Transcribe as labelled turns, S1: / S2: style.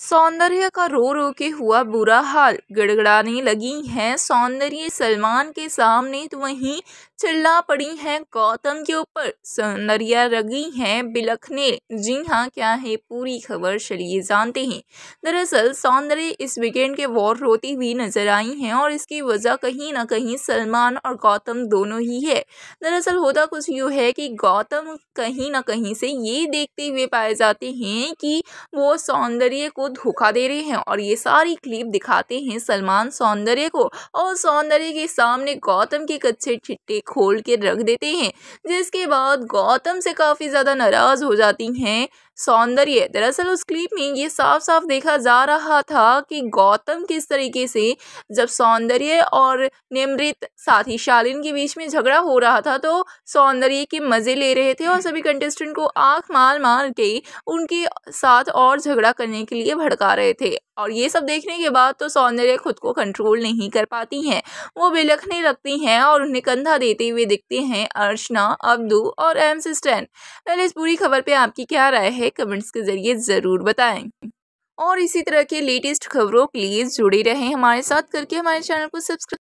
S1: सौंदर्य का रो रो के हुआ बुरा हाल गड़गड़ाने लगी है सौंदर्य सलमान के सामने तो वहीं चिल्ला पड़ी है गौतम के ऊपर सौंदर्या रगी है बिलखने जी हाँ क्या है पूरी खबर चलिए जानते हैं दरअसल सौंदर्य इस वीकेंड के वॉर रोती हुई नजर आई हैं और इसकी वजह कहीं ना कहीं सलमान और गौतम दोनों ही है दरअसल होता कुछ यूँ है कि गौतम कहीं ना कहीं से ये देखते हुए पाए जाते हैं कि वो सौंदर्य को धोखा दे रहे हैं और ये सारी क्लिप दिखाते हैं सलमान सौंदर्य को और सौंदर्य के सामने गौतम के कच्चे चिट्टे खोल के रख देते हैं जिसके बाद गौतम से काफ़ी ज़्यादा नाराज़ हो जाती हैं सौंदर्य दरअसल उस क्लिप में ये साफ साफ देखा जा रहा था कि गौतम किस तरीके से जब सौंदर्य और निमृत साथ ही शालिन के बीच में झगड़ा हो रहा था तो सौंदर्य के मज़े ले रहे थे और सभी कंटेस्टेंट को आँख मार मार के उनके साथ और झगड़ा करने के लिए भड़का रहे थे और ये सब देखने के बाद तो सौंदर्य खुद को कंट्रोल नहीं कर पाती हैं वो बिलखने लगती हैं और उन्हें कंधा देते हुए दिखते हैं अर्चना अब्दू और एम सिस्टेंट पहले इस पूरी खबर पे आपकी क्या राय है है कमेंट्स के ज़रिए ज़रूर बताएं और इसी तरह के लेटेस्ट खबरों के लिए जुड़े रहें हमारे साथ करके हमारे चैनल को सब्सक्राइब